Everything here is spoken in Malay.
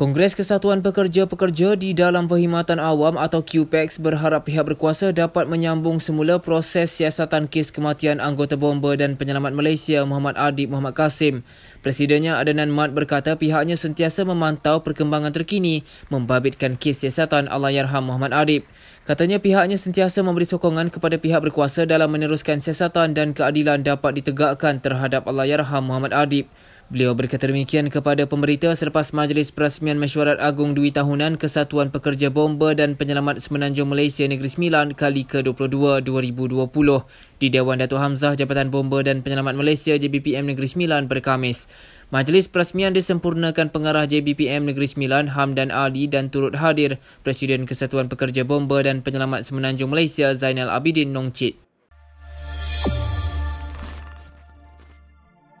Kongres Kesatuan Pekerja-Pekerja di dalam Perkhidmatan Awam atau QPEX berharap pihak berkuasa dapat menyambung semula proses siasatan kes kematian anggota bomba dan penyelamat Malaysia Muhammad Adib Muhammad Kasim. Presidennya Adnan Mat berkata pihaknya sentiasa memantau perkembangan terkini membabitkan kes siasatan Allahyarham Muhammad Adib. Katanya pihaknya sentiasa memberi sokongan kepada pihak berkuasa dalam meneruskan siasatan dan keadilan dapat ditegakkan terhadap Allahyarham Muhammad Adib. Beliau berkata demikian kepada pemberita selepas Majlis Perasmian Mesyuarat Agung Dwi Tahunan Kesatuan Pekerja Bomba dan Penyelamat Semenanjung Malaysia Negeri Sembilan kali ke-22 2020 di Dewan Datuk Hamzah Jabatan Bomba dan Penyelamat Malaysia JBPM Negeri Sembilan pada Khamis. Majlis Perasmian disempurnakan pengarah JBPM Negeri Sembilan Hamdan Ali dan turut hadir Presiden Kesatuan Pekerja Bomba dan Penyelamat Semenanjung Malaysia Zainal Abidin Nongcit.